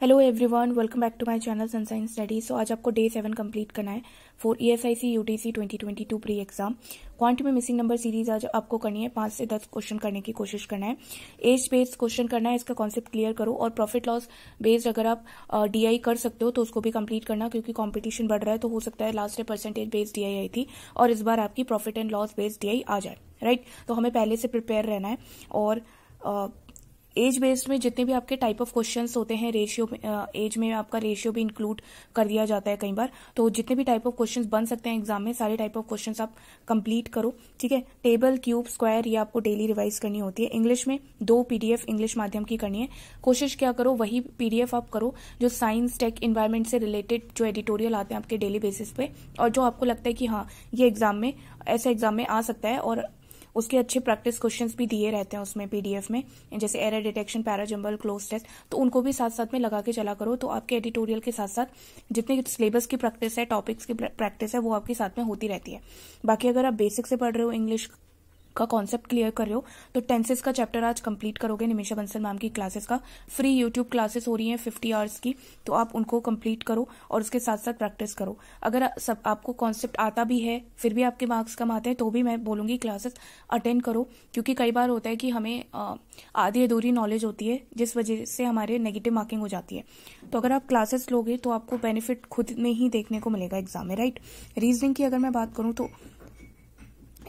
Hello everyone welcome back to my channel sunshine study so आज आपको day seven complete करना है for ई यूटीसी 2022 twenty twenty two pre exam quant में मिसिंग नंबर सीरीज आज आपको करनी है पांच से दस क्वेश्चन करने की कोशिश करना है एज बेस्ड क्वेश्चन करना है इसका कॉन्सेप्ट क्लियर करो और प्रॉफिट लॉस बेस्ड अगर आप डीआई uh, कर सकते हो तो उसको भी कम्प्लीट करना क्योंकि कॉम्पिटिशन बढ़ रहा है तो हो सकता है लास्ट परसेंटेज बेस्ड डीआई आई थी और इस बार आपकी profit and loss based D I आ जाए राइट right? तो हमें पहले से प्रिपेयर रहना है और uh, एज बेस्ड में जितने भी आपके टाइप ऑफ क्वेश्चंस होते हैं रेशियो एज में आपका रेशियो भी इंक्लूड कर दिया जाता है कई बार तो जितने भी टाइप ऑफ क्वेश्चंस बन सकते हैं एग्जाम में सारे टाइप ऑफ क्वेश्चंस आप कंप्लीट करो ठीक है टेबल क्यूब स्क्वायर ये आपको डेली रिवाइज करनी होती है इंग्लिश में दो पीडीएफ इंग्लिश माध्यम की करनी है कोशिश क्या करो वही पीडीएफ आप करो जो साइंस टेक इन्वायरमेंट से रिलेटेड जो एडिटोरियल आते हैं आपके डेली बेसिस पे और जो आपको लगता है कि हाँ ये एग्जाम में ऐसे एग्जाम में आ सकता है और उसके अच्छे प्रैक्टिस क्वेश्चंस भी दिए रहते हैं उसमें पीडीएफ में जैसे error detection para jumble cloze test तो उनको भी साथ साथ में लगा के चला करो तो आपके एडिटोरियल के साथ साथ जितने सिलेबस की प्रैक्टिस है टॉपिक्स की प्रैक्टिस है वो आपके साथ में होती रहती है बाकी अगर आप बेसिक से पढ़ रहे हो इंग्लिश का कॉन्सेप्ट क्लियर कर रहे हो तो टेंसेस का चैप्टर आज कंप्लीट करोगे निमिषा बंसल मैम की क्लासेस का फ्री यूट्यूब क्लासेस हो रही हैं फिफ्टी आवर्स की तो आप उनको कंप्लीट करो और उसके साथ साथ प्रैक्टिस करो अगर सब आपको कॉन्सेप्ट आता भी है फिर भी आपके मार्क्स कम आते हैं तो भी मैं बोलूंगी क्लासेस अटेंड करो क्योंकि कई बार होता है कि हमें आधी अधूरी नॉलेज होती है जिस वजह से हमारे नेगेटिव मार्किंग हो जाती है तो अगर आप क्लासेस लोगे तो आपको बेनिफिट खुद में ही देखने को मिलेगा एग्जाम में राइट रीजनिंग की अगर मैं बात करूँ तो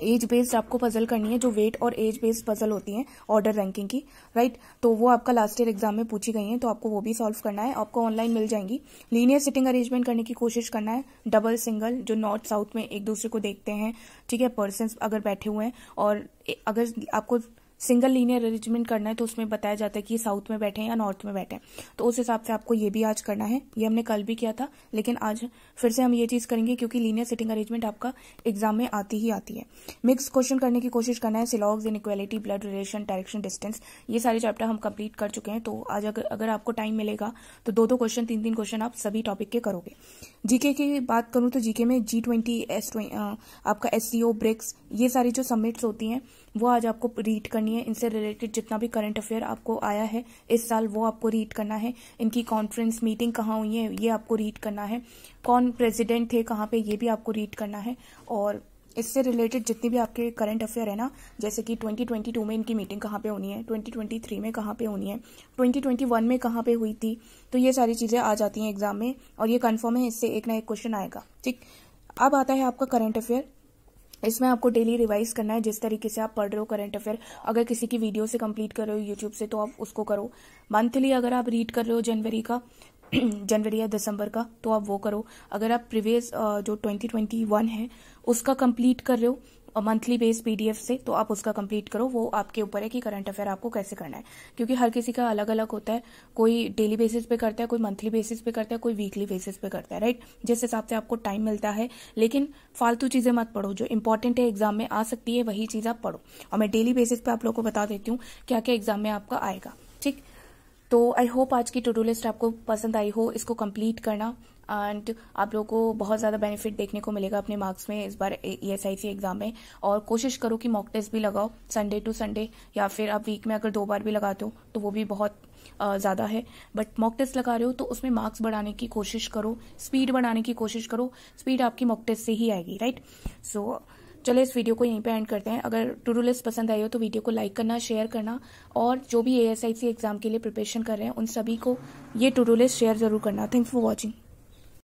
एज बेस्ड आपको पजल करनी है जो वेट और एज बेस्ड पजल होती हैं ऑर्डर रैंकिंग की राइट right? तो वो आपका लास्ट ईयर एग्जाम में पूछी गई हैं तो आपको वो भी सॉल्व करना है आपको ऑनलाइन मिल जाएंगी लीनियर सिटिंग अरेंजमेंट करने की कोशिश करना है डबल सिंगल जो नॉर्थ साउथ में एक दूसरे को देखते हैं ठीक है पर्सन अगर बैठे हुए हैं और अगर आपको सिंगल लीनियर अरेंजमेंट करना है तो उसमें बताया जाता है कि साउथ में बैठे हैं या नॉर्थ में बैठे हैं तो उस हिसाब से आपको ये भी आज करना है ये हमने कल भी किया था लेकिन आज फिर से हम ये चीज करेंगे क्योंकि लीनियर सिटिंग अरेंजमेंट आपका एग्जाम में आती ही आती है मिक्स क्वेश्चन करने की कोशिश करना है syllogism equality blood relation direction distance ये सारे चैप्टर हम कम्प्लीट कर चुके हैं तो आज अगर अगर आपको टाइम मिलेगा तो दो दो क्वेश्चन तीन तीन क्वेश्चन आप सभी टॉपिक के करोगे जीके की बात करूं तो जीके में जी ट्वेंटी एस आपका एस ब्रिक्स ये सारी जो सबमिट्स होती है वो आज आपको रीड करनी है इनसे रिलेटेड जितना भी करंट अफेयर आपको आया है इस साल वो आपको रीड करना है इनकी कॉन्फ्रेंस मीटिंग कहाँ हुई है ये आपको रीड करना है कौन प्रेसिडेंट थे कहाँ पे ये भी आपको रीड करना है और इससे रिलेटेड जितने भी आपके करंट अफेयर है ना जैसे कि 2022 में इनकी मीटिंग कहाँ पे होनी है 2023 में कहाँ पे होनी है 2021 में कहाँ पे हुई थी तो ये सारी चीज़ें आ जाती हैं एग्जाम में और ये कंफर्म है इससे एक ना एक क्वेश्चन आएगा ठीक अब आता है आपका करंट अफेयर इसमें आपको डेली रिवाइज करना है जिस तरीके से आप पढ़ रहे हो करंट अफेयर अगर किसी की वीडियो से कंप्लीट कर रहे हो यूट्यूब से तो आप उसको करो मंथली अगर आप रीड कर रहे हो जनवरी का जनवरी या दिसंबर का तो आप वो करो अगर आप प्रीवियस जो 2021 है उसका कंप्लीट कर रहे हो मंथली बेस पीडीएफ से तो आप उसका कंप्लीट करो वो आपके ऊपर है कि करंट अफेयर आपको कैसे करना है क्योंकि हर किसी का अलग अलग होता है कोई डेली बेसिस पे करता है कोई मंथली बेसिस पे करता है कोई वीकली बेसिस पे करता है राइट जिस हिसाब से आपको टाइम मिलता है लेकिन फालतू चीजें मत पढ़ो जो इंपॉर्टेंट है एग्जाम में आ सकती है वही चीज आप पढ़ो और मैं डेली बेसिस पे आप लोग को बता देती हूँ क्या क्या एग्जाम में आपका आएगा ठीक तो आई होप आज की टू लिस्ट आपको पसंद आई हो इसको कंप्लीट करना एंड आप लोगों को बहुत ज़्यादा बेनिफिट देखने को मिलेगा अपने मार्क्स में इस बार ईएसआईसी एग्जाम e में और कोशिश करो कि मॉक टेस्ट भी लगाओ संडे टू संडे या फिर आप वीक में अगर दो बार भी लगाते हो तो वो भी बहुत ज़्यादा है बट मॉक टेस्ट लगा रहे हो तो उसमें मार्क्स बढ़ाने की कोशिश करो स्पीड बढ़ाने की कोशिश करो स्पीड आपकी मॉक टेस्ट से ही आएगी राइट सो so, चलो इस वीडियो को यहीं पे एंड करते हैं अगर टू लिस्ट पसंद आई हो तो वीडियो को लाइक करना शेयर करना और जो भी एएसआईसी एग्ज़ाम के लिए प्रिपरेशन कर रहे हैं उन सभी को ये टू लिस्ट शेयर जरूर करना थैंक्स फॉर वॉचिंग